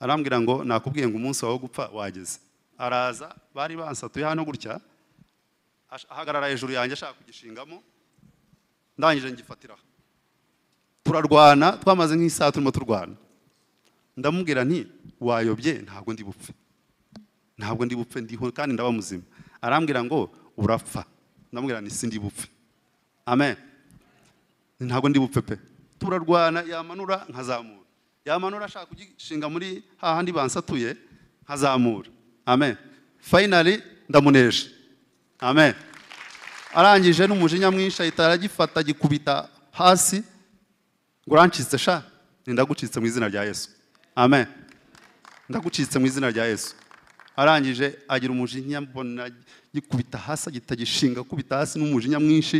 arambwira ngo nakubwiye ngo umunsi wawe wo gupfa wageze araza bari bansatuye hano gutya ahagarara hejuru yanjye ashaka kugishingamo ndangije ngifatiraho turarwana twamaze nk'isaha turimo turwana ndamubwira nti wayobye ntabwo ndi bupfe ntabwo ndi bupfe ndiho kandi ndaba muzima arambwira ngo urapfa ndamubwira nti sindi bupfe amen ntabwo ndi bupfe pe turarwana yamanura nkazamura yamanura ashaka kugishinga muri hahandi bansatuye nkazamura amen fayinari ndamuneje amen arangije n'umujinya mwinshi ahita aragifata gikubita hasi ngo urancitse sha ndagucitse mu izina rya yesu amen ndagucitse mu izina rya yesu arangije agira umujinya mbona gikubita hasi agita gishinga akubita hasi n'umujinya mwinshi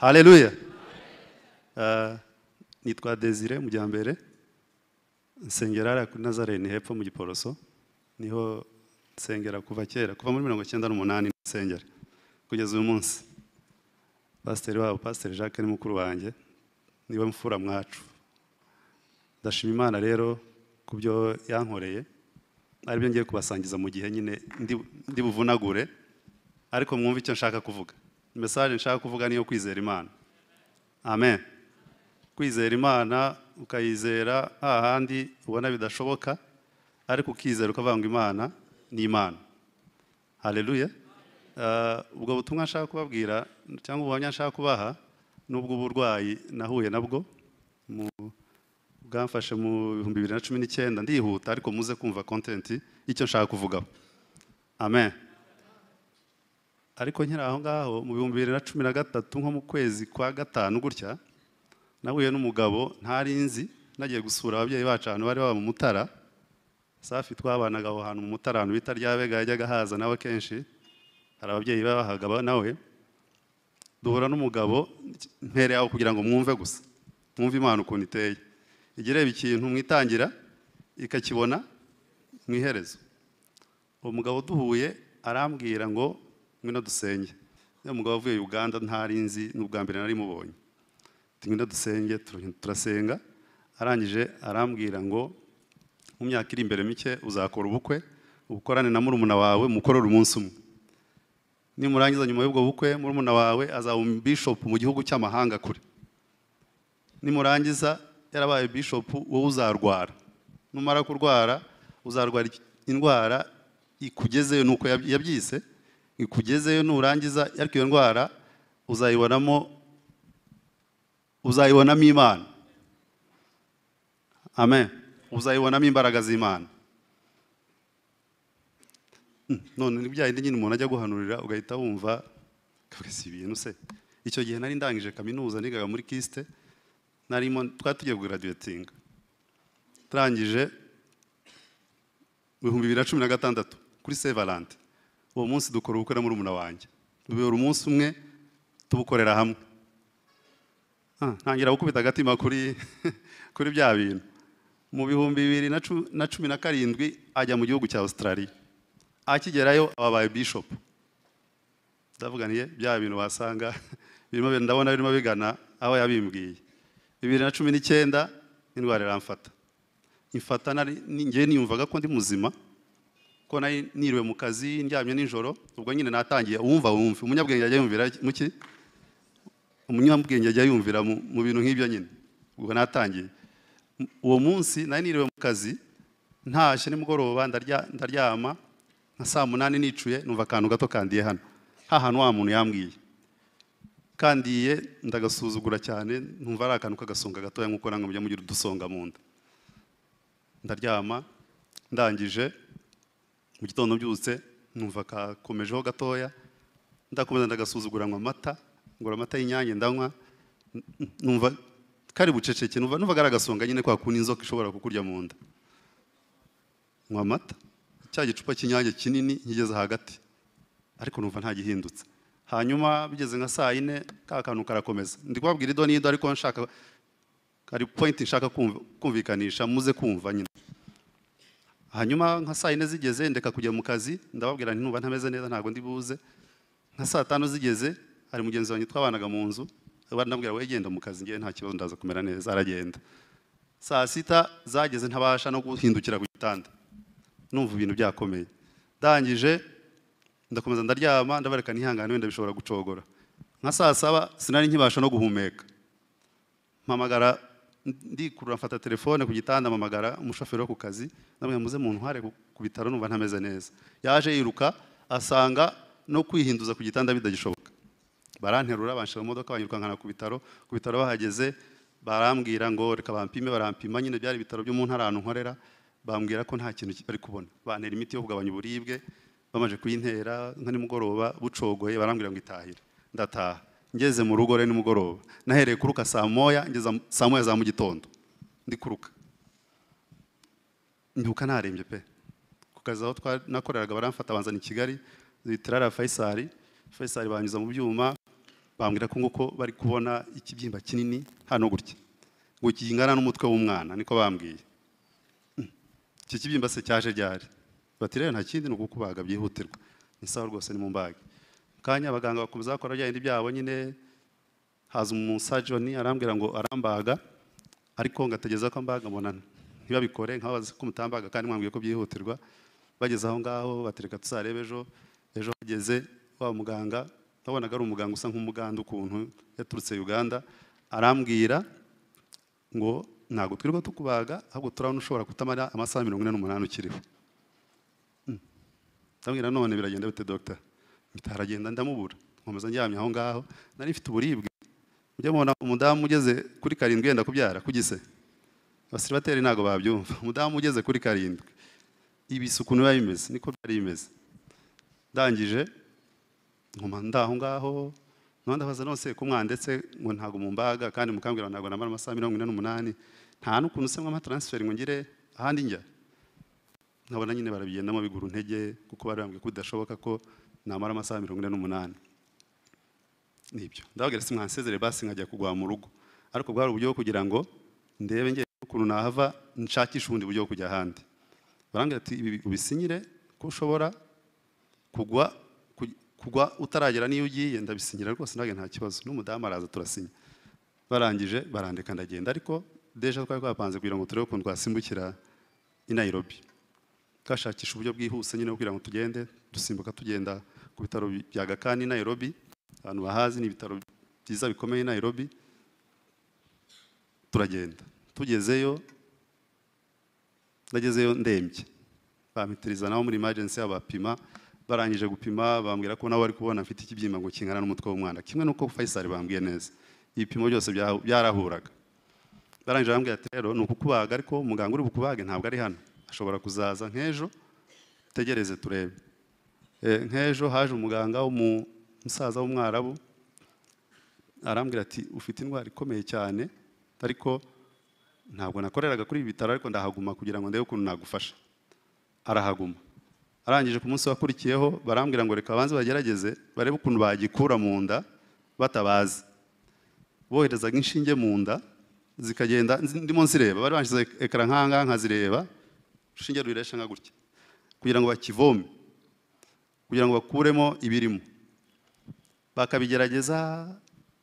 haleluya uh, nitwa desire mujyambere nsengera hariya kuri nazarene hepfo mu giporoso niho nsengera kuva kera kuva muri mirongo icyenda n'umunani nsengera kugeza uyu munsi pasiteri wabo pasiteri jacques ni mukuru wanjye niwe mfura mwacu ndashima imana rero ku byo yankoreye aribyo ngiye kubasangiza mu gihe nyine ndi buvunagure ariko mwumve icyo nshaka kuvuga message nshaka kuvuga niyo kwizera imana amen kwizera imana ukayizera hahandi ubona bidashoboka ariko ukizera ukavuga ngo imana ni imana hareruye uh, ubwo butumwa nshaka kubabwira cyangwa ubuhamya nshaka kubaha n'ubwo uburwayi nahuye nabwo bwamfashe mu bihumbi bibiri na cumi n'icyenda ndihuta ariko muze kumva kontenti y'icyo nshaka kuvugaho amen ariko nkiri aho ngaho mu bihumbi bibiri na cumi na gatatu nko mu kwezi kwa gatanu gutya nahuye n'umugabo ntari nzi nagiye gusura ababyeyi bacu ahantu bari baba mu mutara safi twabanaga aho hantu mu mutara ahantu bita ryabega yajyaga haza nawe kenshi hari ababyeyi babahaga nawe duhura n'umugabo mpere aho kugira ngo mwumve gusa mwumve impano ukuntu iteye ijya ireba ikintu mwitangira ikakibona mu iherezo uwo mugabo duhuye arambwira ngo ngwino dusenge niba mugabo avuye uganda ntari nzi n'ubwa mbere nari mubonye ngwino dusenge turasenga arangije arambwira ngo mu myaka iri imbere mike uzakora ubukwe ubukorane na murumuna wawe mukorere umunsi umwe nimurangiza nyuma y'ubwo bukwe murumuna wawe azaba bishopu mu gihugu cy'amahanga kure nimurangiza yarabaye bishopu wowe uzarwara numara kurwara uzarwara indwara ikugezeyo ni uko yabyise ikugezeyo nurangiza ariko iyo ndwara uzayibonamo uzayibonamo imana amen uzayibonamo imbaraga z'imana hmm, none byahindi nyine umuntu ajya guhanurira ugahita wumva si ibintu se icyo gihe nari ndangije kaminuza nigaga muri kisite narimo twari tugiye kugaraduwetinga turangije ibihumbi bibiri na cumi na gatandatu kuri sevalante uwo munsi dukora ubukwe na murumuna wanjye tubibura umunsi umwe tubukorera hamwe ah, ntangira gukubita agatima kuri kuri bya bintu mu bihumbi bibiri na cumi na karindwi ajya mu gihugu cya Australia akigerayo ababaye bishopu ndavuganiye bya bintu wasanga birimo ndabona birimo bigana aho yabimbwiye bibiri na cumi n'icyenda indwara iramfata imfata ngewe niyumvaga ko ndi muzima ko nari niriwe mu kazi ndyamye nijoro ubwo nyine natangiye wumva wumve umunyabwenge ajya yumvira muki umunyabwenge ajya yumvira mu bintu nk'ibyo nyine ubwo natangiye uwo munsi nari niriwe mu kazi ntashye nimugoroba ndaryama nka saa munani nicuye numva akantu gato kandiye hano hantu wa muntu yambwiye kandiye ndagasuzugura cyane numva ari akantu k'agasonga gatoya nk'uko nangwa mujya mugira udusonga mu nda ndaryama ndangije mu gitondo mbyutse numva kakomejeho gatoya ndakomeza ndagasuzugura anywa amata ngura amata y'inyange ndanywa numva kari buceceke numva numva garagasonga nyine kwa kundi inzoka ishobora kukurya mu nda nywa amata cya gicupa cy'inyange kinini nkigeze hagati ariko numva nta gihindutse hanyuma bigeze nka saa yine ka kantu karakomeza ndi kubabwira ido n'ido ariko nshaka hari pointi nshaka kumvikanisha muze kumva nyine hanyuma nka saa yine zigeze ndeka kujya mu kazi ndababwira nti numva ntameze neza ntabwo ndi buze nka saa tanu zigeze hari mugenzi wanjye twabanaga mu nzu ndabwira we genda mu kazi ngewe nta kibazo ndaza kumera neza aragenda saa sita zageze ntabasha no guhindukira ku gitanda numva ibintu byakomeye ndangije ndakomeza ndaryama ndabareka ntihangane wenda bishobora gucogora nka saa saba sinari nkibasha no guhumeka mpamagara ndikurura mfata telefone ku gitanda mpamagara umushoferi wo ku kazi namwe muze mu ntware ku bitaro numva ntameze neza yaje yiruka asanga no kwihinduza ku gitanda bidagishoboka baranterura banshyira mu modoka banyirukana ku bitaro ku bitaro bahageze barambwira ngo reka bampime barampima nyine byari ibitaro byo mu ntara ahantu nkorera bambwira ko nta kintu bari kubona bantera imiti yo kugabanya uburibwe bamaze kuyintera nka nimugoroba bucogoye barambwira ngo itahire ndataha ngeze mu rugo rero nimugoroba nahereye kuruka saa moya ngeza saa moya za mu gitondo ndi kuruka mbyuka ntarembye pe ku kazi aho nakoreraga baramfata banzana i kigali zitirara fayisari fayisari banyuza mu byuma bambwira ko nguko bari kubona ikibyimba kinini hano gutya ngo kingana n'umutwe w'umwana niko bambwiye mm. iki kibyimba se cyaje ryari batireyo rero nta kindi ni ukukubaga byihutirwa ni sawa rwose ni mu mbage kanya abaganga bakomeza bakora bya byabo nyine haza umusajoni arambwira ngo arambaga ariko ngategeza ko ambaga mbonana ntibabikore nkabazi bazi ko umutambaga kandi mwambwiye ko byihutirwa bageze aho ngaho batereka tuzarebe ejo ejo bageze wa muganga wabonaga ari umuganga usa nk'umuganda ukuntu yaturutse uganda arambwira ngo ntabwo twirirwa tukubaga ahubwo turabona ushobora kutamara amasaha mirongo ine n'umunani ukiriho hmm. ndabwira none biragenda bite dogiteri mpita aragenda ndamubura nkomeza njyamye aho ngaho nari mfite uburibwe mujye mubona umudamu ugeze kuri karindwi yenda kubyara kugise abasiribateri ntabwo babyumva umudamu ugeze kuri karindwi ibisuku biba bimeze niko byari bimeze ndangije nkoma ndaho ngaho ndabaza nose kumwa ndetse ngo ntabwo mu mbaga kandi mukambwira ntabwo namara amasaha mirongo ine n'umunani nta n'ukuntu se nk'ama taransiferi ngo ngire ahandi njya nkabona nyine barabigendamo bigura intege kuko barambwiye ko bidashoboka ko namara amasaha mirongo ine n'umunani nibyo ndabagira si mwansezere basi nkajya kugwa mu rugo ariko bwari uburyo bwo kugira ngo ndebe ngiye ukuntu nahava nshakisha ubundi buryo bwo kujya ahandi barangira ati ibi ubisinyire ko ushobora kugwa kugwa utaragera n'iyo ugiye ndabisinyira rwose ntabwo nta kibazo n'umudamu araza turasinya barangije barandika ndagenda ariko deja twari twapanze kugira ngo turebe ukuntu twasimbukira i Nairobi twashakisha uburyo bwihuse nyine kugira ngo tugende dusimbuka tugenda ku bitaro bya Gakani Nairobi abantu bahazi ni ibitaro byiza bikomeye Nairobi turagenda tugezeyo nagezeyo ndembye bamitiriza nabo muri emergency abapima barangije gupima bambwira ko nawe ari kubona mfite ikibyimba ngo kingana n'umutwe w'umwana kimwe nuko Faisal bambwiye neza ibipimo byose byarahuraga barangije bambwira ati rero ni ukukubaga ariko muganga uri bukubage ntabwo ari hano ashobora kuzaza nk'ejo tegereze turebe Eh, nk'ejo haje umuganga w'umusaza w'umwarabu arambwira ati ufite indwara ikomeye cyane ariko ntabwo nakoreraga kuri ibi bitaro ariko ndahaguma kugira ngo ndebe ukuntu nagufasha arahaguma arangije ku munsi wakurikiyeho barambwira ngo reka abanze bagerageze barebe ukuntu bagikura mu nda batabazi bohereza nk’inshinge mu nda zikagenda ndimo nzireba bari banshyize ekara nk'ahangaha nkazireba urushinge ruyiresha nka gutya kugira ngo bakivome kugira ngo bakuremo ibirimo bakabigerageza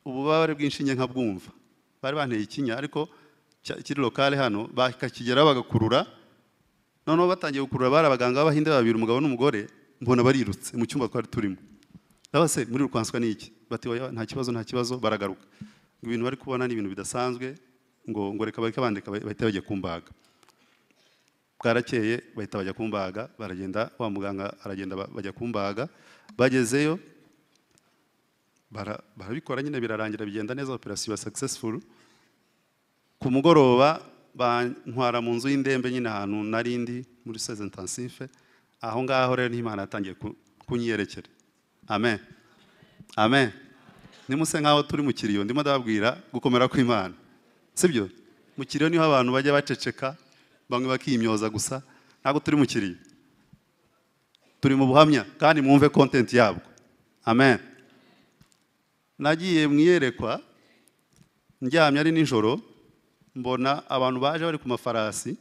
ububabare bw'inshinge nkabwumva bari banteye ikinya ariko kiri lokale hano bakakigeraho bagakurura noneho batangiye gukurura bari abaganga b'abahinde babiri umugabo n'umugore mbona barirutse mu cyumba twari turimo se muri rukanswa ni iki bati nta kibazo nta kibazo baragaruka ibintu bari kubona ni ibintu bidasanzwe ngo ngo reka bareke bandika bahita bajya kumbaga bwarakeye bahita bajya kumbaga baragenda wa muganga aragenda bajya kumbaga bagezeyo barabikora nyine birarangira bigenda neza operasiyo iba successful ku mugoroba bantwara mu nzu y'indembe nyine ahantu nari ndi muri seze intensive aho ngaho rero n'imana yatangiye kunyiyerekera amen amen nimuse nk'aho turi mu kiriyo ndimo ndababwira gukomera kw'imana sibyo mu kiriyo niho abantu bajya baceceka bamwe bakimyoza gusa ntabwo turi mu kiriyo turi mu buhamya kandi mwumve kontenti yabwo amen nagiye mu iyerekwa ndyamye ari nijoro mbona abantu baje bari ku mafarasi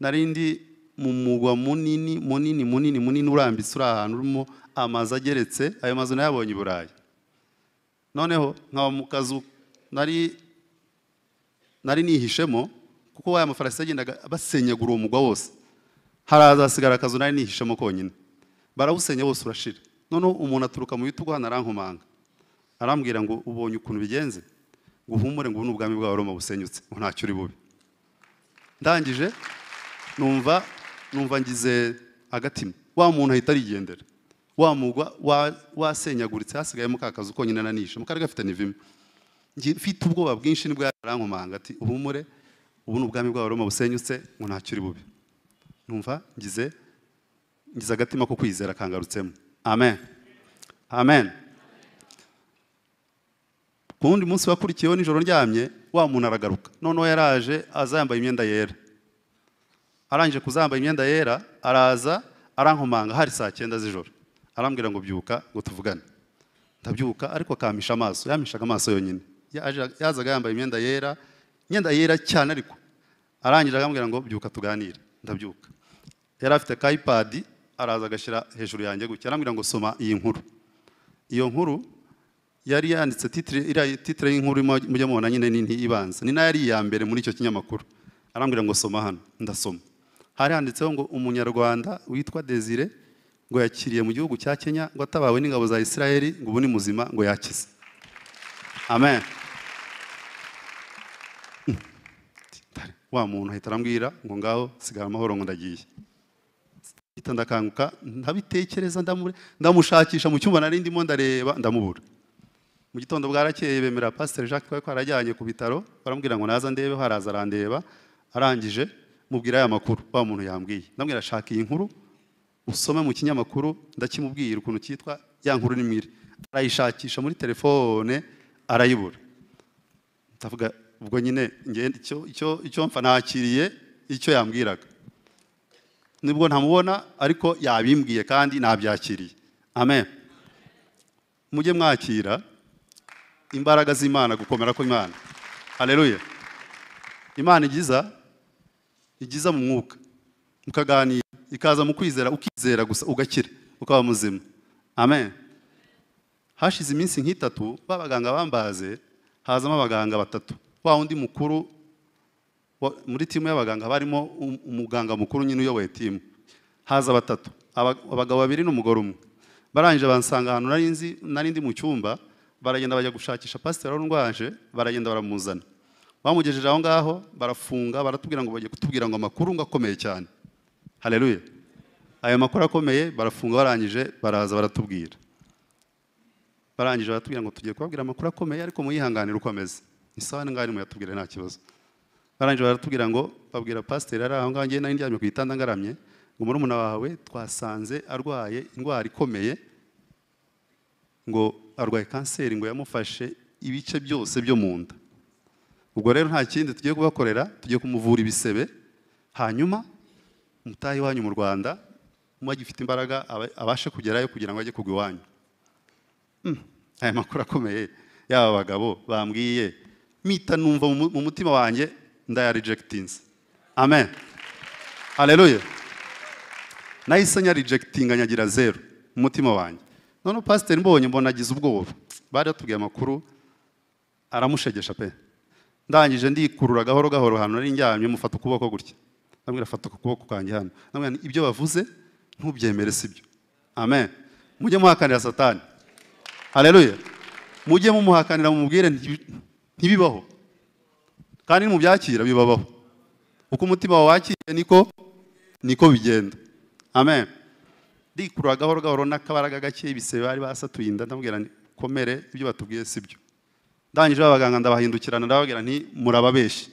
narindi mu mugwa munini munini munini munini urambitse uri ahantu urimo amazu ageretse ayo mazu nayabonye i burayi noneho nkaba mu kazu nari nari nihishemo kuko waya mafarasi yagendaga basenyagura uwo mugwa wose harazasigara akazu nari nihishamo konyine barawusenya bose urashira noneho umuntu aturuka mu bitugu hano arankomanga arambwira ngo ubonye ukuntu bigenze ngo uhumure ngo ubu ni ubwami bwawe roma busenyutse ngo ntacyo uri bubi ndangije numva numva ngize agatima wa muntu ahita arigendera mugwa wasenyaguritse hasigayemo ka kazu konyine ananisha mukari gafite nivimwe mfite ubwoba bwinshi nibwo yarankomanga ati uhumure ubu ni ubwami bw'abaroma busenyutse ngo ntacyo uri bube numva ngize ngize agatima ko kwizera kangarutsemo amen amen ku wundi munsi wakurikiyeho nijoro ryamye wa muntu aragaruka noneho yaraje aza yambaye imyenda yera arangije kuzambaye imyenda yera araza arankomanga hari saa cyenda z'ijoro arambwira ngo byuka ngo tuvugane ndabyuka ariko akamisha amaso yamishaga amaso yonyine yazaga yambaye imyenda yera imyenda yera cyane ariko arangije akambwira ngo byuka tuganire ndabyuka yari afite kayipadi araza agashyira hejuru yanjye gutya arambwira ngo soma iyi nkuru iyo nkuru yari yanditse titire y'inkuru mujya mubona nyine nini ibanza ni nayo yari iya mbere muri icyo kinyamakuru arambwira ngo soma hano ndasoma hari handitseho ngo umunyarwanda witwa desire ngo yakiriye mu gihugu cya kenya ngo atabawe n'ingabo za israel ngo ubu ni muzima ngo yakize amen wa muntu ahita arambwira ngo ngaho sigara amahoro ngo ndagiye mpita ndakanguka ndabitekereza ndamushakisha mu cyumba nari ndimo ndareba ndamubura mu gitondo bwarakeye bemera pasiteri jacques twari twarajyanye ku bitaro baramubwira ngo naza ndebe haraza arandeba arangije mubwira aya makuru wa muntu yambwiye ndamwira ashaka iyi nkuru usome mu kinyamakuru ndakimubwira ukuntu cyitwa ya nkuru ni arayishakisha muri telefone arayibura ndavuga ubwo nyine icyo icyo icyo mfa nakiriye icyo yambwiraga nibwo ntamubona ariko yabimbwiye kandi nabyakiriye amen mujye mwakira imbaraga z'imana gukomera kw'imana hareruye imana igiza igiza mu mwuka mukaganira ikaza mu kwizera ukizera gusa ugakira ukaba muzima amen hashize iminsi nk'itatu babaganga bambaze hazamo abaganga batatu wa wundi mukuru muri timu y'abaganga barimo um, umuganga mukuru nyine uyoboye timu haza batatu abagabo babiri n'umugore umwe barangije bansanga ahantu nari ndi mu cyumba baragenda bajya gushakisha pasiteri urwaje baragenda baramuzana bamugejeje aho ngaho barafunga baratubwira ngo bajye kutubwira ngo amakuru ngo akomeye cyane hareruye ayo makuru akomeye barafunga barangije baraza baratubwira barangije baratubwira ngo tugiye kubabwira amakuru akomeye ariko muyihanganire uko ameze isaha n'ingahe arimo yatubwira nta kibazo barangije baratubwira ngo babwira pasiteri ari aho ngaho ngewe nari ndyamye ku gitanda ngaramye ngo murumuna wawe twasanze arwaye indwara ikomeye ngo arwaye kanseri ngo yamufashe ibice byose byo mu nda ubwo rero nta kindi tugiye kubakorera tugiye kumuvura ibisebe hanyuma umutahe iwanyu mu rwanda muba agifite imbaraga abashe kugerayo kugira ngo ajye kugwa iwanyu aya makuru akomeye yaba abagabo bambwiye mpita numva mu mutima wanjye ndayarijegitinze amen aleluya nahise nyarijegitinga nyagira zeru mu mutima wanjye none pasiteri mbonye mbona agize ubwoba bari batubwiye amakuru aramushegesha pe ndangije ndikurura gahoro gahoro hano nari njyamye mufata ukuboko gutya ndamwira fata ukuboko kanjye hano ndamwira ibyo bavuze ntubyemere sibyo amen mujye muhakanira satani hareruye mujye mumuhakanira mumubwire ntibibaho kandi mu byakira bibabaho uko umutima wawe niko niko bigenda amen rikurura gahoro gahoro n'akabaraga gake ibisebe bari basatuye inda ndamubwira komere ibyo batubwiye si byo ndangije abaganga ndabahindukirana ndababwira nti murababeshi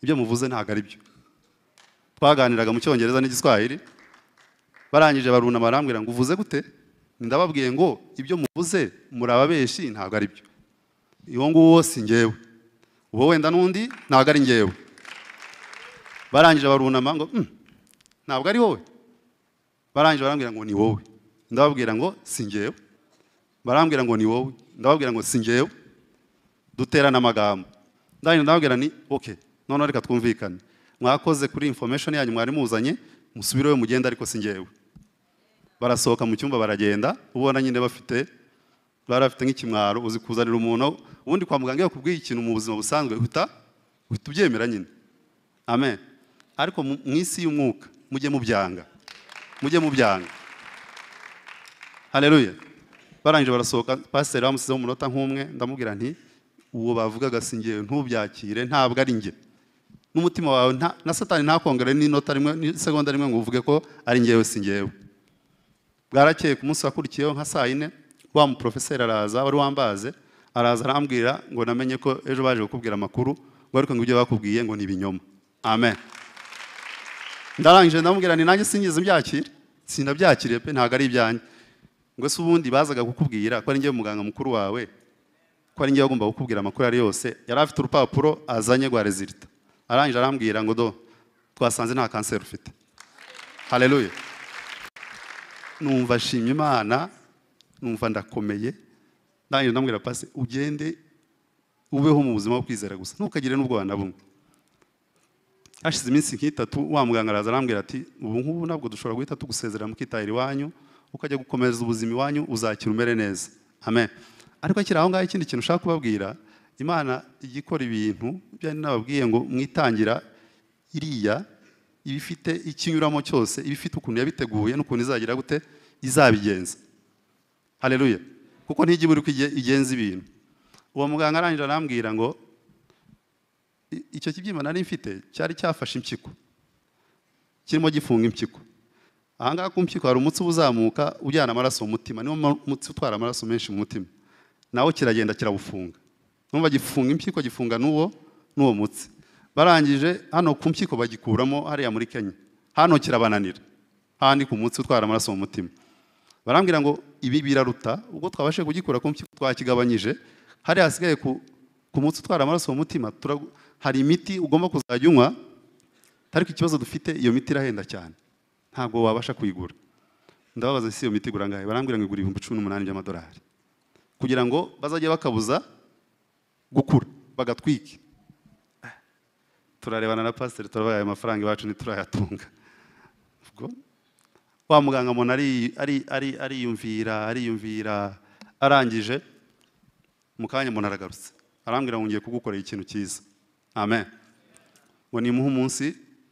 ibyo muvuze ntabwo ari byo twaganiraga mu cyongereza n'igiswahili barangije barunama barambwira ngo uvuze gute ndababwiye ngo ibyo muvuze murababeshi ntabwo ari byo uwo nguwo si ngewe uwo wenda n'undi ntabwo ari ngewe barangije barunama ngo mm, ntabwo ari wowe barangije barambwira ngo ni wowe ndababwira ngo si ngewe barambwira ngo ni wowe ndababwira ngo si ngewe duterana amagambo ndangije ndababwira ni oke noneho reka twumvikane mwakoze kuri information yanyu mwari muzanye we mugenda ariko si ngewe barasohoka mu cyumba baragenda ubona nyine bafite bari bafite nk'ikimwaro uzi kuzanira umuntu ubundi kwa muganga yakubwiye ikintu mu buzima busanzwe uhita uhita ubyemera nyine amen ariko mu isi y'umwuka mujye mubyanga mujye mubyanga hareruye barangije barasohoka pasiteri bamusizeho umunota nk'umwe ndamubwira nti uwo bavugaga si ngewe ntubyakire ntabwo ari njye n'umutima wawe na satani ntakongere n'inota rimwe n'isegonda rimwe ngo uvuge ko ari njyewe si ngewe bwarakeye ku munsi wakurikiyeho nka saa yine wa muporofeseri araza wari wambaze araza arambwira ngo namenye ko ejo baje kukubwira amakuru ngo ariko ngo ibyo bakubwiye ngo ni ibinyoma amen ndarangije ndamubwira ni nanjye singize mbyakire sinabyakiriye pe ntabwo ari ibyanjye ngo se ubundi bazaga kukubwira ko ari njyewe muganga mukuru wawe ko ari njyewe agomba kukubwira amakuru ari yose yari afite urupapuro azanye rwa rezilita arangije arambwira ngo do twasanze nta kanseri ufite hareruye numva shimye imana numva ndakomeye nanjye ndambwira pasi ugende ubeho mu buzima bwo kwizera gusa ntukagire n'ubwoba na bumwe hashize iminsi nk'itatu wa muganga araza arambwira ati ubu nkubu ntabwo dushobora guhita tugusezerera mukitahira iwanyu ukajya gukomeza ubuzima iwanyu uzakira umere neza amen ariko akiri aho ngaho ikindi kintu ushaka kubabwira imana ijya ikora ibintu byari nababwiye ngo mwitangira iriya ibifite ikinyuramo cyose ibifite ukuntu yabiteguye n'ukuntu izagira gute izabigenza hareruye kuko ntijya uko igenza ibintu uwo muganga arangije arambwira ngo icyo kibyimba nari mfite cyari cyafashe impyiko kirimo gifunga impyiko ahangaha ku mpyiko hari umutsi uba uzamuka ujyana amaraso mu mutima niwo mutsi utwara amaraso menshi mu mutima nawo kiragenda kirawufunga numva gifunga impyiko gifunga n'uwo n'uwo mutsi barangije hano ku mpyiko bagikuramo hariya muri kenya hano kirabananira handi ku mutsi utwara amaraso mu mutima barambwira ngo ibi biraruta ubwo twabashe kugikora ko twakigabanyije hari hasigaye ku munsi utwara amaraso mu mutima hari imiti ugomba kuzajya unywa ariko ikibazo dufite iyo miti irahenda cyane ntabwo wabasha kuyigura ndababaza ese iyo miti igura angahe barambwira ngo igura ibihumbi cumi n'umunani by'amadolari kugira ngo bazajye bakabuza gukura bagatwike turarebana na pasiteri turabaye ayo mafaranga iwacu ntiturayatunga wa muganga umuntu ariyumvira ariyumvira arangije mu kanya umuntu aragarutse arambwira ngo ngiye kugukorera ikintu cyiza amen ngo nimuhe umunsi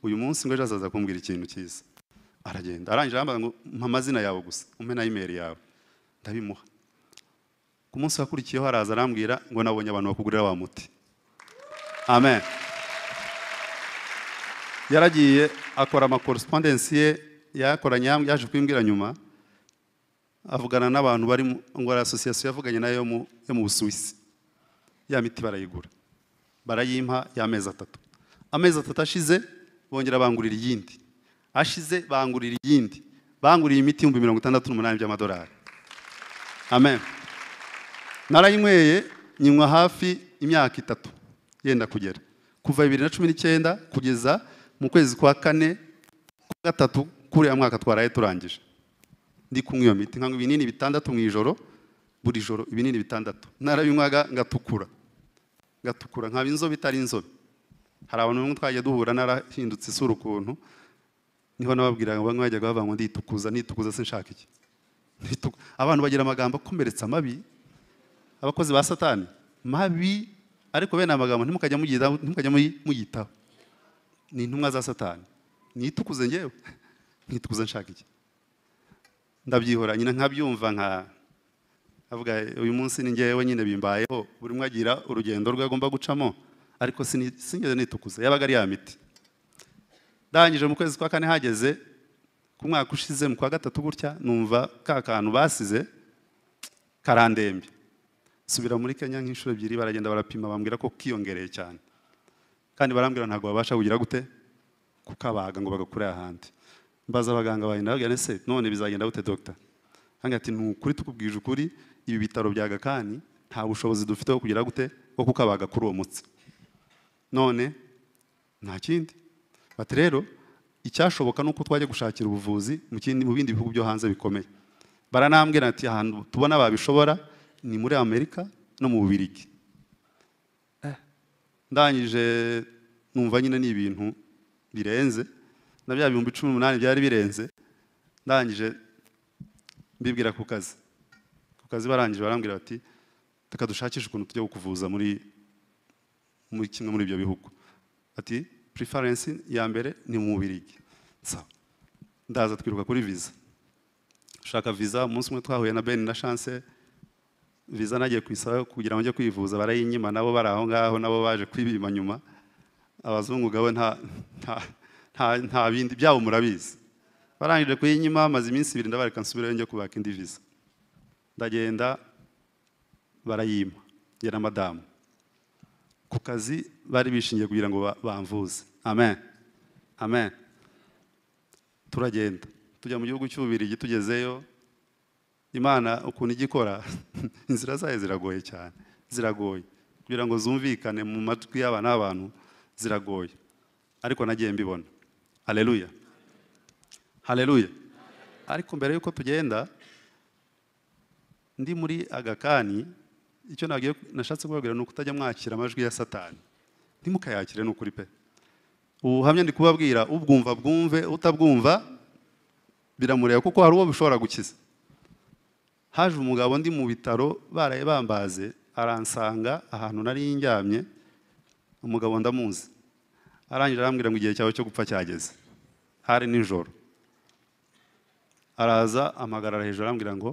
uyu munsi ngo ejo azaza kumbwira ikintu cyiza aragenda arangije arambaza ngo mpa amazina yawe gusa umpe na imeri yawe ndabimuha ku munsi wakurikiyeho haraza arambwira ngo nabonye abantu bakugurira wa muti amen yaragiye akora amakoresipondensi ye yakoranye yaje kwimbwira nyuma avugana n'abantu bari ngo ari asosiyasiyo yavuganye nayo yo mu busuwisi ya miti barayigura barayimpa y'amezi atatu amezi atatu ashize bongera bangurira iyindi ashize bangurira iyindi banguriye imiti ibihumbi mirongo itandatu n'umunani by'amadolari amen narayinyweye nyinywa hafi imyaka itatu yenda kugera kuva bibiri na cumi n'icyenda kugeza mu kwezi kwa kane kwa gatatu kuri ya mwaka twaraye turangije ndi kunywa iyo miti nkanywa ibinini bitandatu mu ijoro buri joro ibinini bitandatu narabinywaga ngatukura ngatukura nkaba inzobe itari inzobe hari abantu bamwe twagiye duhura narahindutse isura ukuntu niho nababwiraga bamwe bajyaga bavuga ngo nditukuza nitukuza sinshaka iki abantu bagira amagambo akomeretsa amabi abakozi ba satani mabi ariko bene amagambo ntimukajya muyitaho ni intumwa za satani nitukuze ngewe nkituguza nshaka iki ndabyihora nyina nkabyumva nka avuga uyu munsi ni ngewe nyine bimbayeho buri umwe agira urugendo rwe agomba gucamo ariko sinigeze nitukuza yabaga ari ya miti ndangije mu kwezi kwa kane hageze ku mwaka ushize mu kwa gatatu gutya numva ka kantu basize karandembye subira muri kenya nk'inshuro ebyiri baragenda barapima bambwira ko kiyongereye cyane kandi barambwira ntabwo babasha kugira gute kukabaga ngo bagakure ahandi mbaza abaganga bawe ndababwira se none bizagenda gute dogita hano ati ni ukuri tukubwije ukuri ibi bitaro bya gakani nta bushobozi dufite bwo kugira gute bwo kukabaga kuri uwo mutsi none nta kindi bati rero icyashoboka ni uko twajya gushakira ubuvuzi mu bindi bihugu byo hanze bikomeye baranambwira ati ahantu tubona babishobora ni muri amerika no mu bubirigi eh. ndangije numva nyine ni ibintu birenze na bya bihumbi cumi n'umunani byari birenze ndangije mbibwira ku kazi ku kazi barangije barambwira bati reka dushakishe ukuntu tujya kukuvuza muri kimwe muri ibyo bihugu ati purifarensi ya mbere ni mu bubirigi ndaza twiruka kuri viza ushaka viza umunsi umwe twahuye na beni na shanse viza nagiye kwisaba kugira ngo njye kwivuza barayinyima nabo bari aho ngaho nabo baje kwibiba nyuma abazungu gawe nta nta bindi byabo murabizi barangije kuyinyima maze iminsi ibiri ndabareka nsubirayo njya kubaka indi viza ndagenda barayima njye madamu ku kazi bari bishingiye kugira ngo bamvuze amen amen turagenda tujya mu gihugu cy'ububirigi tugezeyo imana ukuntu ijya ikora inzira zayo ziragoye cyane ziragoye kugira ngo zumvikane mu matwi y'abana n'abantu ziragoye ariko nagiye mbibona haleluya haleluya ariko mbere y'uko tugenda ndi muri agakani icyo nagiye nashatse kubabwira ni ukutajya mwakira amajwi ya satani ntimukayakire ni ukuri pe ubuhamya ndi kubabwira ubwumva bwumve utabwumva biramureba kuko hari uwo bishobora gukiza haje umugabo ndi mu bitaro baraye bambaze aransanga ahantu nari ndyamye umugabo ndamuzi arangije arambwira ngo igihe cyawe cyo gupfa cyageze hari nijoro araza amagarara hejuru arambwira ngo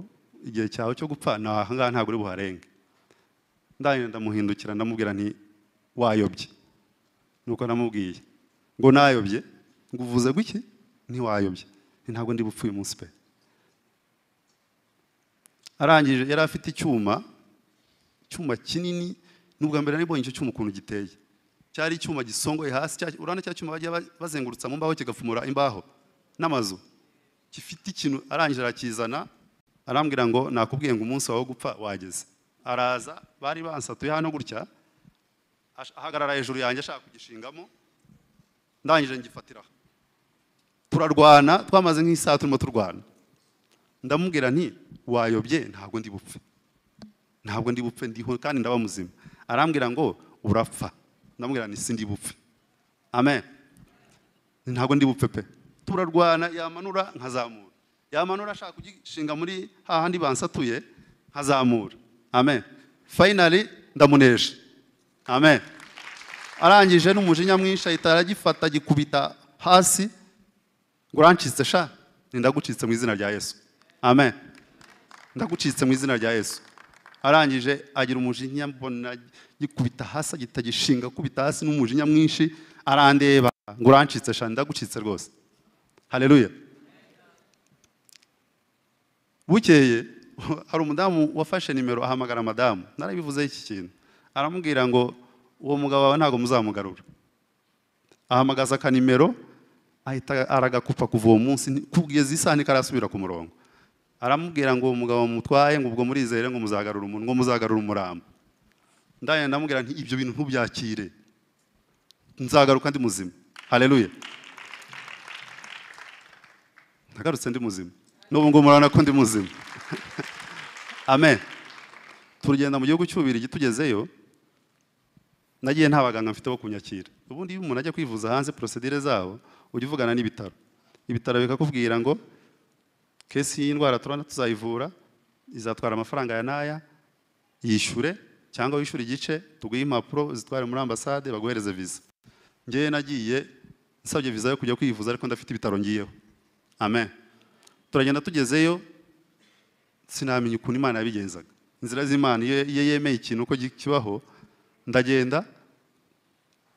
igihe cyawe cyo gupfa ni ahangaha ntabwo uri buharenge ndamuhindukira ndamubwira nti wayobye nuko namubwiye ngo nayobye ngo uvuze gutya ntiwayobye ntabwo ndi bupfuye umunsi pe arangije yari afite icyuma icyuma kinini n'ubwa mbere nibonye mbonye icyo cyuma ukuntu giteye cyari icyuma gisongoye hasi urabona cya cyuma bajya bazengurutsa mu mbaho kigafumura imbaho n'amazu gifite ikintu arangije arakizana arambwira ngo nakubwiye ngo umunsi wawe gupfa wageze araza bari bansatuye hano gutya ahagarara hejuru yanjye ashaka kugishingamo ndangije ngifatira turarwana twamaze nk'isaha turimo turwana ndamubwira nti wayobye ntabwo ndi bupfe ntabwo ndi bupfe ndiho kandi ndaba muzima arambwira ngo urapfa ndamubwira nti sindi bupfe amen ntabwo ndi bupfe pe turarwana yamanura nkazamura yamanura ashaka kugishinga muri hahandi bansatuye nkazamura amen fayinari ndamuneje amen arangije n'umujinya mwinshi ahita aragifata gikubita hasi ngo urancitse sha ndagucitse mu izina rya yesu amen ndagucitse mu izina rya yesu arangije agira umujinya mbona gikubita hasi agita gishinga akubita hasi n'umujinya mwinshi arandeba ngo urancitse shanda ndagucitse rwose hareruye bukeye hari umudamu wafashe nimero ahamagara madamu narabivuzeho iki kintu aramubwira ngo uwo mugabo wawe ntabwo muzamugarura ahamagaza akanimero ahita aragakupa kuva uwo munsi kugeza isahani karasubira ku murongo aramubwira ngo umugabo mutwaye ngo ubwo murizere ngo muzagarura umuntu ngo muzagarura umurambo ndagenda amubwira nti ibyo bintu ntubyakire nzagaruka ndi muzima hareruye nagarutse ndi muzima n'ubu ngubu murabona ko ndi muzima amen turagenda mu gihugu cy'ububirigi tugezeyo nagiye nta baganga mfite bo kunyakira ubundi iyo umuntu ajya kwivuza hanze porosedire zabo ujya uvugana n'ibitaro ibitaro bikakubwira ngo kesi y'indwara turabona tuzayivura izatwara amafaranga ya n'aya yishyure cyangwa wishyure igice tuguhe impapuro zitware muri ambasade baguhereze viza ngewe nagiye nsabye viza yo kujya kwivuza ariko ndafite ibitaro ngiyeho amen turagenda tugezeyo sinamenya ukuntu imana yabigenzaga inzira z'imana iyo yemeye ikintu uko kibaho ndagenda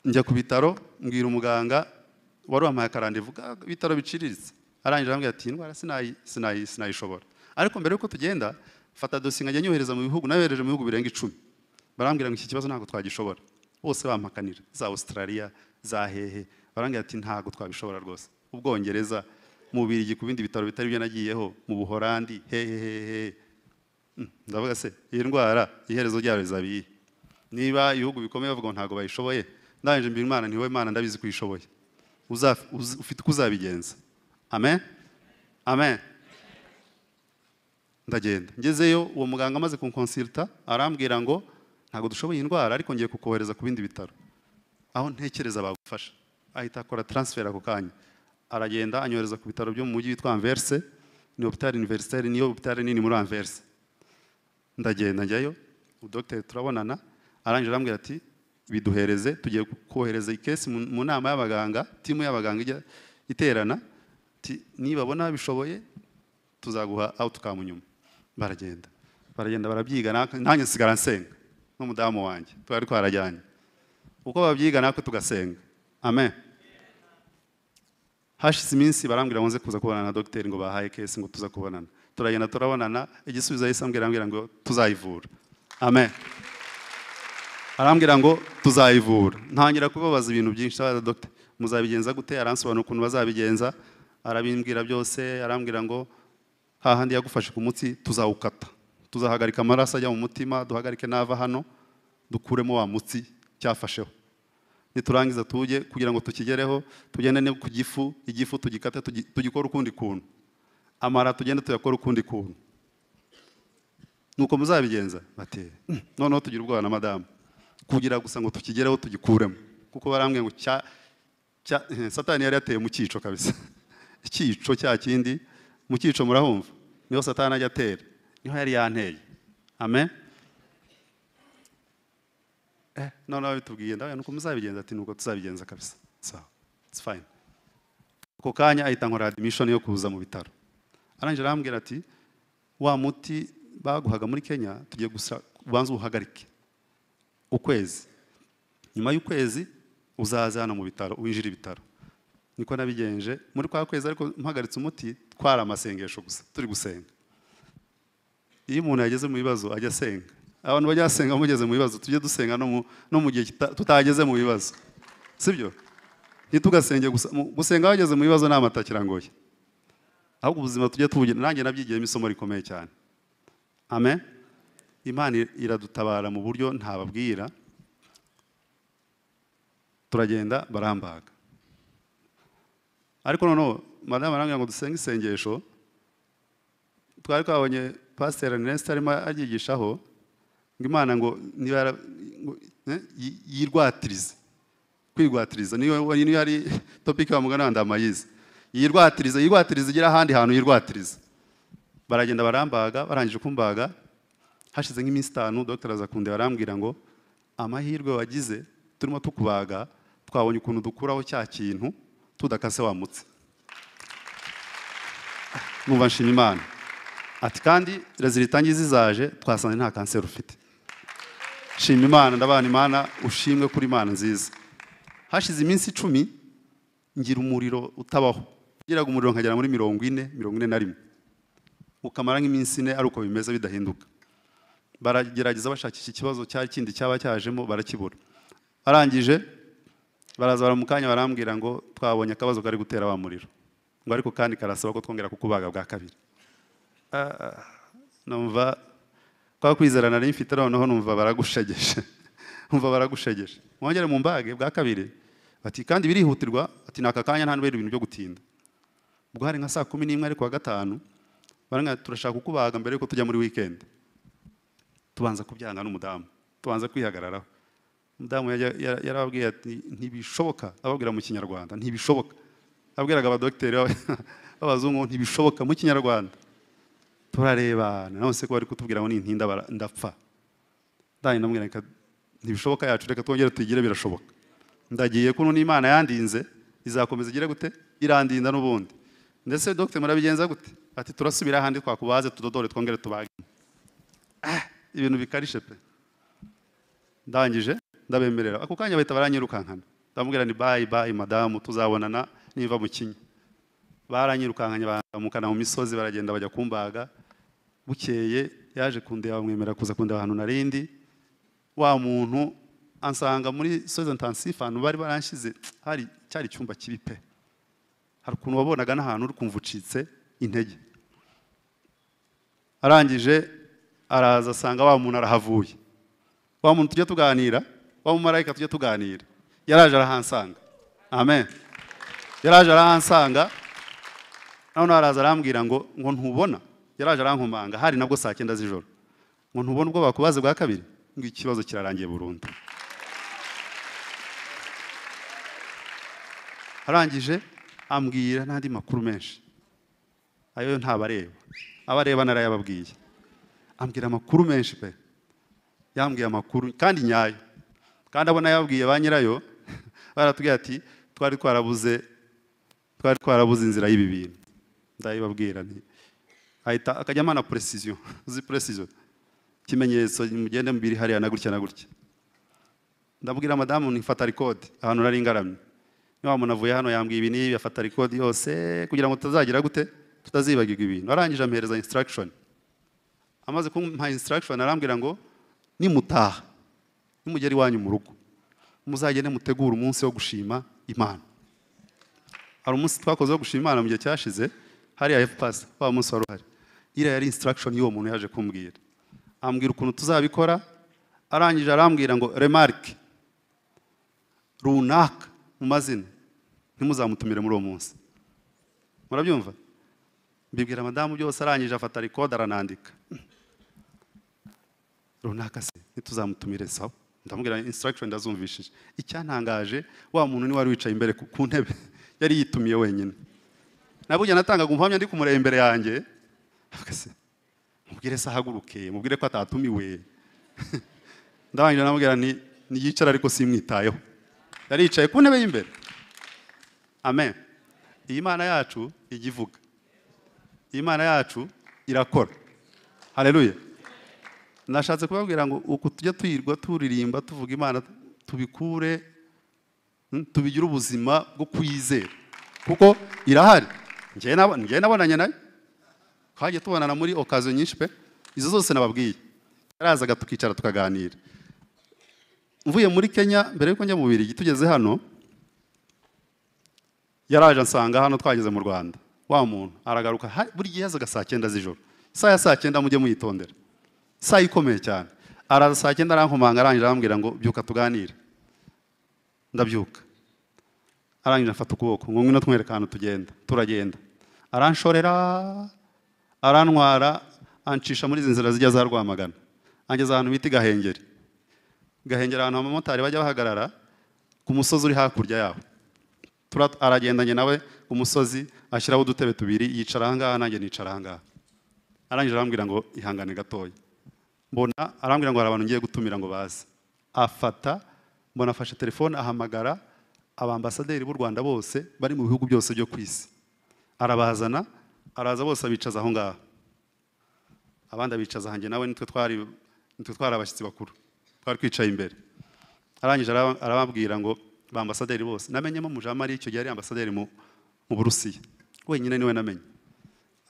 njya ku bitaro mbwira umuganga wari wampaye akarandevu ibitaro biciriritse arangije arambwira ati indwara sinayishobora ariko mbere y'uko tugenda fata dosiye nkajya nyohereza mu bihugu nayohereje mu bihugu birenga icumi barambwira ngo iki kibazo ntabwo twagishobora bose bampakanira za australia za hehe barambwira ati ntabwo twabishobora rwose ubwongereza mu birigi ku bindi bitaro bitari byo nagiyeho mu buhorandi hehehehe hmm, ndavuga se iyi ndwara iherezo ryayo rizaba niba ibihugu bikomeye bavuga ngo ntabwo bayishoboye ndangije mbere imana ntiwe imana ndabizi ko uyishoboye ufite uko uzabigenza amen amen ndagenda ngezeyo uwo muganga amaze kunkonsilita arambwira ngo ntabwo dushoboye indwara ariko ngiye kukohereza ku bindi bitaro aho ntekereza bagufasha ahita akora transfer ako kanya aragenda anyohereza ku bitaro byo mu mujyi witwa anverse ni hopitari univerisiteri niyo hopitari nini muri anverse ndagenda njyayo Dr turabonana arangije arambwira ati biduhereze tugiye kohereza ikesi mu nama y'abaganga timu y'abaganga iterana nibabona bishoboye tuzaguha awutukamu nyuma baragenda baragenda barabyiga nanjye nsigara nsenga n'umudamu wanjye twari twarajyanye uko babyiga natwe tugasenga amen hashize iminsi barambwira ngo nze kuza kubonana na dogiteri ngo bahaye kese ngo tuza kubonana turagenda turabonana igisubizo yahise ambwira ambwira ngo tuzayivura amen arambwira ngo tuzayivura ntangira kubabaza ibintu byinshi dogiteri muzabigenza gute aransobanura ukuntu bazabigenza arabimbwira byose arambwira ngo hahandi yagufashe ku munsi tuzawukata tuzahagarika amaraso ajya mu mutima duhagarike n'ava hano dukuremo wa mutsi cyafasheho niturangiza tujye kugira ngo tukigereho tugende no ku gifu igifu tugikate tugikora ukundi kuntu amara tugende tuyakora ukundi kuntu nuko muzabigenza bati hmm, noneho tugira ubwoba na madamu kugira gusa ngo tukigereho tugikuremo kuko barambwiye ngo cya eh, satani yari yateye mu cyico kabisa cyico cya kindi mu cyico murahumva niho satani ajya atera niho yari yanteye amen eh, noneho bitubwiye ndabona uko muzabigenza ati nuko tuzabigenza kabisa sawa it's fine ako kanya ahita nkora admission yo kuza mu bitaro arangije arambwira ati wa muti baguhaga muri kenya tugiye gusa ubanza uwuhagarike ukwezi nyuma y'ukwezi uzaza hano mu bitaro winjira ibitaro niko nabigenje muri kwa kwezi ariko mpagaritse umuti twari amasengesho gusa turi gusenga iyo umuntu yageze mu bibazo ajya asenga abantu bajya basenga mugeze mu bibazo tujye dusenga no mu gihe tutageze mu bibazo sibyo ntitugasenge gusa gusenga bageze mu bibazo ni amatakirangoye ahubwo ubuzima tujye tubugira nanjye nabyigiyemo isomo rikomeye cyane amen imana iradutabara mu buryo ntababwira turagenda barambaga ariko noneho madamu arambwira ngo dusenge isengesho twari twabonye pasiteri arinesi arimo aryigishaho ngo imana ngo eh, yirwatirize kwirwatiriza niyo hari topiki wamugana wanda amayize yirwatiriza yirwatiriza igera ahandi hantu yirwatiriza baragenda barambaga barangije kumbaga hashize nk'iminsi itanu dr azakunde barambwira ngo amahirwe wagize turimo tukubaga twabonye ukuntu dukuraho cya kintu tudaka se wamutse mwumva nshimimana ati kandi rezilita ngizi zaje twasanze nta kanseri ufite shima imana ndabana imana ushimwe kuri imana nziza hashize iminsi icumi ngira umuriro utabaho ngiraga umuriro nkagera muri mirongo ine mirongo ine na rimwe ukamara nk'iminsi ine ari uko bimeze bidahinduka baragerageza bashakisha ikibazo cyari kindi cyaba cyajemo barakibura arangije barazabara mu kanya barambwira ngo twabonye akabazo kari gutera wa muriro ngo ariko kandi karasaba ko twongera kukubaga bwa kabiri ah, ah, numva kwa kwizera nari mfite noneho numva baragushegeje numva baragushegeshe mwongere mu mbage bwa kabiri bati kandi birihutirwa ati ni aka kanya nta n'ubera ibintu byo gutinda ubwo hari nka saa kumi n'imwe ariko wa gatanu turashaka kukubaga mbere yuko tujya muri wikendi tubanza kubyanga n'umudamu tubanza kwihagararaho umudamu yarababwiye ati ntibishoboka ababwira mu kinyarwanda ntibishoboka abwiraga abadogiteri b'abazungu ntibishoboka mu kinyarwanda turarebana nawe se ko bari kutubwira ngo nintinda ndapfa ndangije ndamubwira reka ntibishoboka yacu reka twongere tuyigire birashoboka ndagiye kuno n'imana yandinze izakomeza igire gute irandinda n'ubundi ndetse dogiteri murabigenza gute ati turasubira ahandi twakubaze tudodore twongere tubage eh, ibintu bikarishe pe ndangije ndabemerera ako kanya bahita baranyirukankana ndamubwira ni bayi bayi madamu tuzabonana niva mu kinyi baranyirukankanye bamukana mu misozi baragenda bajya kumbaga bukeye yaje kundeba bamwemerera kuza kundeba ahantu narindi wa muntu ansanga muri soze intensive ahantu bari baranshyize hari cyari icyumba kibi pe hari ukuntu wabonaga n'ahantu uri kumva ucitse intege arangije araza asanga wa muntu arahavuye wa muntu tujya tuganira w'umumarayika tujye tuganira yaraje arahansanga amen yaraje arahansanga noneho araza arambwira ngo ngo ntubona yaraje arankomanga hari nabwo saa cyenda z'ijoro ngo ntubona ubwo bakubaze bwa kabiri ngo ikibazo kirarangiye burundu arangije ambwira n'andi makuru menshi ayo ntabareba abareba narayababwiye ambwira amakuru menshi pe yambwiye amakuru kandi nyayo kandi abona yababwiye ba nyirayo baratubwira ati twari twarabuze twari twarabuze inzira y'ibi bintu nti ahita akajya amana puresiziyo uzi puresiziyo ikimenyetso mugende mubiri hariya na gutya na gutya ndabwira madamu nifata rikodi ahantu nari ngaramye niba muntu hano yambwiye ibi n'ibi afata rikodi yose kugira ngo tutazagira gute tutazibagirwa ibintu arangije amuhereza insitiragishoni amaze kumuha insitiragishoni arambwira ngo nimutaha nimugera iwanyu mu rugo muzagende mutegure umunsi wo gushima imana hari umunsi twakoze wo gushima imana mu gihe cyashize hariya efupasi wa munsi wari uhari iriya yari insitiragishoni y'uwo muntu yaje kumbwira ambwira ukuntu tuzabikora arangije arambwira ngo remarike runaka mu mazina ntimuzamutumire muri uwo munsi murabyumva mbibwira madamu byose arangije afata rikode aranandika runaka se ntituzamutumire sawa ndamubwira instruction ndazumvishije icyantangaje wa muntu ni wari wicaye imbere ku ntebe yari yitumiye wenyine nabujya natangaga umvamya ndi kumureba imbere yanjye mubwire se ahaguruke mubwire ko atatumiwe ndabangira namubwira ni yicara ariko simwitayeho yari ku ntebe y'imbere amen iyi mana yacu ijya ivuga iyi mana yacu irakora hareruye nashatse kubabwira ngo uku tujya tuyirwa turirimba tuvuga imana tubikure hmm, tubigire ubuzima bwo kwizera kuko irahari njyewe nabonanye nayo twajya tubonana muri okaziyo nyinshi pe izo zose nababwiye yarazaga tukicara tukaganira mvuye muri kenya mbere y'uko njya mu birigi tugeze hano yaraje ansanga hano twageze mu rwanda wa muntu aragaruka buri gihe yazaga saa cyenda z'ijoro isaha ya saa cyenda mujye muyitondera isaha ikomeye cyane araza saa cyenda arankomanga arangije arambwira ngo byuka tuganire ndabyuka arangije afata ukuboko ngo ngwino twere ahantu tugenda turagenda aranshorera arantwara ancisha muri izi nzira zijya za rwamagana angeza ahantu bita igahengeri. gahengeri ahantu abamotari bajya bahagarara ku musozi uri hakurya yaho aragendanye nawe umusozi ashyiraho udutebe tubiri yicara ahangaha nanjye nicara ahangaha arangije arambwira ngo ihangane gatoya mbona arambwira ngo hari abantu ngiye gutumira ngo baze afata mbona afashe telefone ahamagara abambasaderi b'u rwanda bose bari mu bihugu byose byo ku isi arabazana araza bose abicaza aho ngaho abandi abicaza hanjye nawe nitwe twari nitwe twari abashyitsi bakuru twari twicaye imbere arangije arababwira ngo ba ambasaderi bose namenyemo mujamari icyo gihe ari ambasaderi mu burusiya wenyine niwe namenye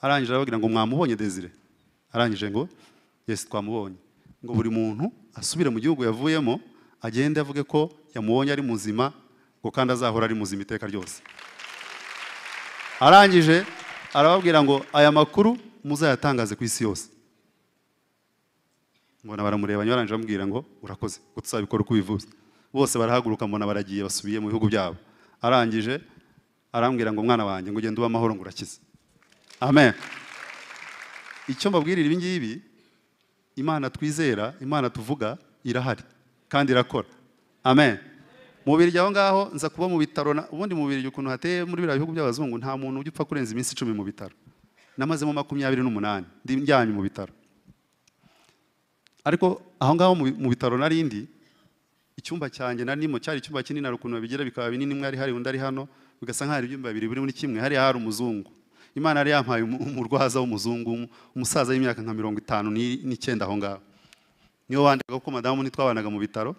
arangije arababwira ngo mwamubonye desire arangije ngo yesu twamubonye ngo buri muntu asubire mu gihugu yavuyemo agende avuge ko yamubonye ari muzima ngo kandi azahora ari muzima iteka ryose arangije arababwira ngo aya makuru muzayatangaze ku isi yose mbona baramureba barangije bamubwira ngo urakoze ngo tuzabikora uko ubivuze bose barahaguruka mbona baragiye basubiye mu bihugu byabo arangije arambwira ngo umwana wanjye ngo ugende ube amahoro ngo urakize amen icyo mbabwirira ibi ngibi imana twizera imana tuvuga irahari kandi irakora amen mubiri aho ngaho nza kuba mu bitaro ubundi mubiri ukuntu hateye muri biriya bihugu by'abazungu nta muntu ujya upfa kurenza iminsi icumi mu bitaro namazemo makumyabiri n'umunani ndi njyanye mu bitaro ariko aho ngaho mu bitaro nari narindi icyumba cyanjye nimo cyari icyumba kinini na ukuntu babigira bikaba binini mwari hari undi ari hano bigasa nk'aho hari ibyumba bibiri buri muri kimwe hari hari umuzungu imana yari yampaye umurwaza w'umuzungu umusaza w'imyaka nka mirongo itanu n'icyenda aho ngaho niyo wandikaga ko madamu ntitwabanaga mu bitaro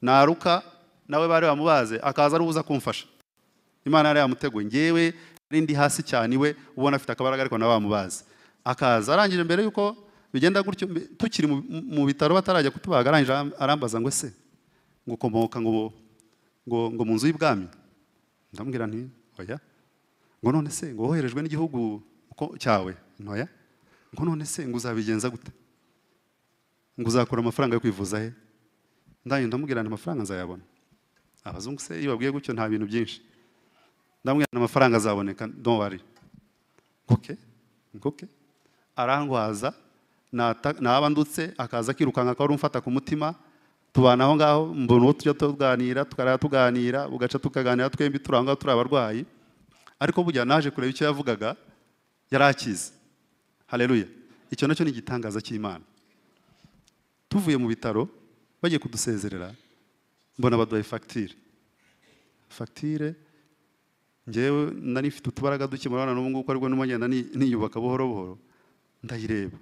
naruka nawe bari bamubaze akaza ari ubuza kumfasha imana yari yamuteguye ngewe n’indi hasi cyane iwe ubona afite akabaraga ariko nawe bamubaze akaza arangije mbere yuko bigenda gutyo tukiri mu bitaro batarajya kutubaga arangije arambaza ngo se ngo ukomoka ngo ngo mu nzu y'ibwami ndamubwira nti oya ngo none se ngo woherejwe n'igihugu cyawe ntoya ngo none se ngo uzabigenza gute ngo uzakura amafaranga yo kwivuza he ndagenda ndamubwira andi amafaranga nzayabona abazungu se iyo babwiye gutyo nta bintu byinshi ndamubwira andi amafaranga azaboneka nowari ngoke ngoke arangwaza naba ndutse akaza akirukanka ko ari umfata ku mutima tubana aho ngaho mbona uwo tujya tuganira tukarara tuganira ugaca tukaganira twembi turi aho ngaho turi abarwayi ariko burya naje kureba icyo yavugaga yari akize hareruye icyo nacyo ni igitangaza cy'imana tuvuye mu bitaro bagiye kudusezerera mbona baduhaye fagitire fagitire ngewe nari mfite utubaraga dukemura n'ubu ngubu ariko n'umugenda niyubaka buhoro buhoro ndayireba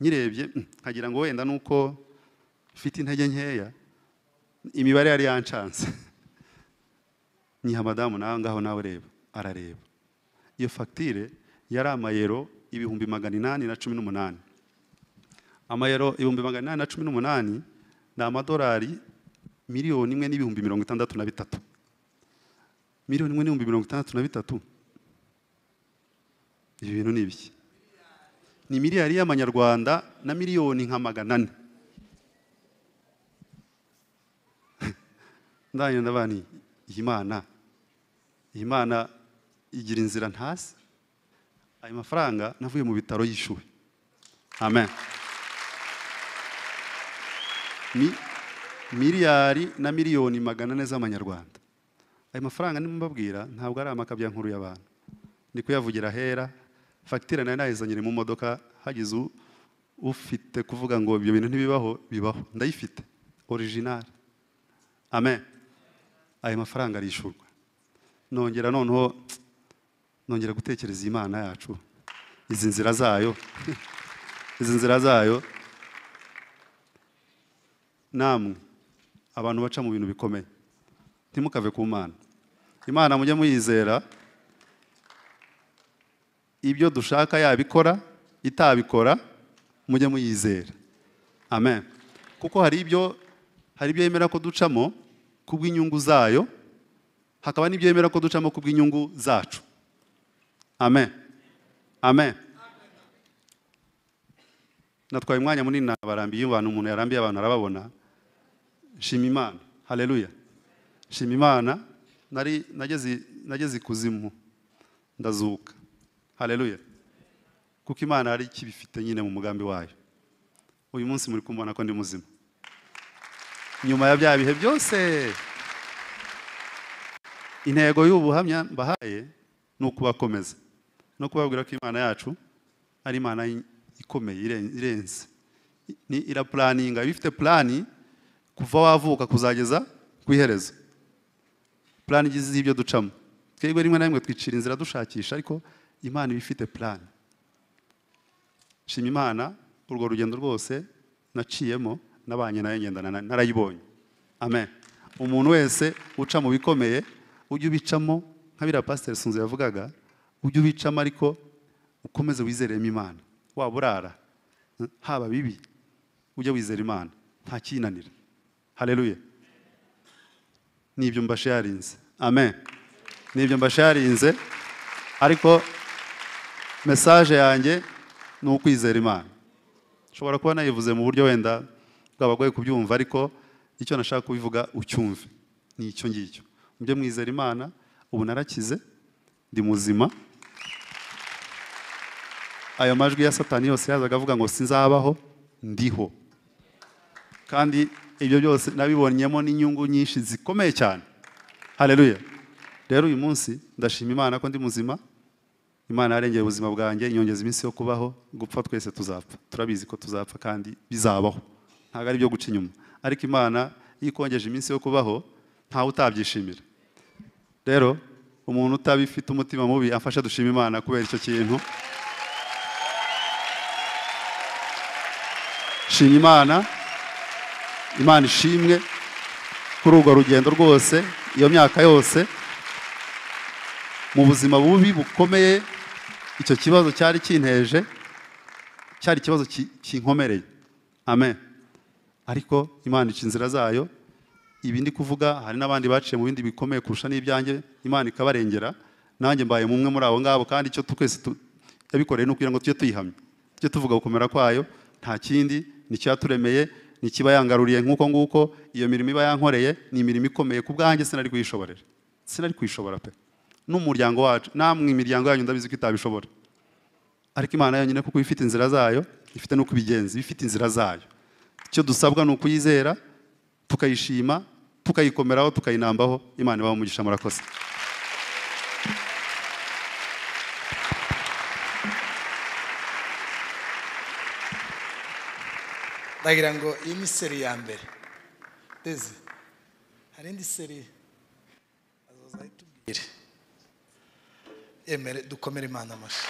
nyirebye mm, nkagira ngo wenda nuko mfite intege nkeya imibare yari yanshanze niha madamu nawe ngaho nawe ureba arareba iyo fagitire yari amayero ibihumbi magana inani na cumi n'umunani amayero ibihumbi magana inani na cumi n'umunani ni amadolari miliyoni imwe n'ibihumbi mirongo itandatu na bitatu miliyoni imwe n'ibihumbi mirongo itandatu na bitatu ibi bintu ni ibiki ni miliyari y'amanyarwanda na miliyoni nka magana ane ndangenda bani iyi mana iyi mana igira inzira ntasi ayo mafaranga navuye mu bitaro yishyuwe amen ni miliyari na miliyoni magana ane z'amanyarwanda ayo mafaranga nimubabwira ntabwo ari amakabya nkuru y'abantu ni kuyavugira ahera fagitire nayo nayizanye mu modoka hagize ufite kuvuga ngo ibyo bintu ntibibaho bibaho ndayifite orijinari amen ayo mafaranga arishyurwa nongera noneho nongera gutekereza imana yacu izi nzira zayo izi nzira zayo namwe abantu baca mu bintu bikomeye ntimukave ku mana imana mujye muyizera ibyo dushaka yabikora itabikora mujye muyizera amen kuko hari ibyo hari ibyo yemera ko ducamo kubw'inyungu zayo hakaba n'ibyo yemera ko ducamo kubw'inyungu zacu Amen Amen natwaye umwanya munini nabarambiye abantu umuntu yarambiye abantu arababona shima imana hareruya shima imana nageze ikuzimu ndazuka hareruya kuko imana hari kibifite nyine mu mugambi wayo uyu munsi muri kumubona ko ndi muzima nyuma ya bya bihe byose intego y'ubuhamya mbahaye ni ukubakomeza no kubabwira ko imana yacu ari imana ikomeye irenze irapuraninga iba ifite purani kuva wavuka kuzageza ku iherezo purani igize ibyo ducamo twebwe rimwe na rimwe twicira inzira dushakisha ariko imana iba ifite purani shima imana urwo rugendo rwose naciyemo nabanye nayo ngendana narayibonye amen umuntu wese uca mu bikomeye ujye ubicamo nka biriya pasiteri sunzu yavugaga ujye ubicamo ariko ukomeze wizeremo imana waba urara eh, haba bibi ujye wizera imana nta kinanira hareruye n'ibyo mbashe yarinze amen n'ibyo mbashe yarinze ariko mesaje yanjye ni ukwizera imana ushobora kuba nayivuze mu buryo wenda bwabagoye kubyumva ariko icyo nashaka kubivuga ucyumve ni icyo ngicyo mujye mwizera imana ubu narakize ndi muzima ayo majwi ya satani yose yazaga avuga ngo sinzabaho ndiho kandi ibyo byose nabibonyemo n'inyungu nyinshi zikomeye cyane hareruye rero uyu munsi ndashima imana ko ndi muzima imana yarengeye ubuzima bwanjye inyongeza iminsi yo kubaho gupfa twese tuzapfa turabizi ko tuzapfa kandi bizabaho ntabwo ari ibyo guca inyuma ariko imana iyo iminsi yo kubaho ntawe utabyishimira rero umuntu utabifite umutima mubi afasha dushima imana kubera icyo kintu shima imana imana ishimwe kuri urwo rugendo rwose iyo myaka yose mu buzima bubi bukomeye icyo kibazo cyari kinteje cyari ikibazo kinkomereye amen ariko imana ica inzira zayo ibi ndi kuvuga hari n'abandi baciye mu bindi bikomeye kurusha n'ibyanjye imana ikabarengera nanjye mbaye mumwe muri abo ngabo kandi icyo twese yabikoreye ni ukugira ngo tujye tuyihamya tujye tuvuga gukomera kwayo nta kindi nicyaturemeye ntikiba yangaruriye nk'uko nguko iyo mirimo iba yankoreye ni imirimo ikomeye ku bwanjye sinari kuyishoborera sinari kuyishobora pe n'umuryango wacu namwe imiryango yanyu ndabizi ko itabishobora ariko imana yonyine kuko ifite inzira zayo ifite n'uko ibigenza ifite inzira zayo icyo dusabwa ni ukuyizera tukayishima tukayikomeraho tukayinambaho imana ibaho umugisha murakoze ndagira ngo iyi ni seri ya mbere ndezi hari indi seri azoza ahita yemere dukomere imana amashyi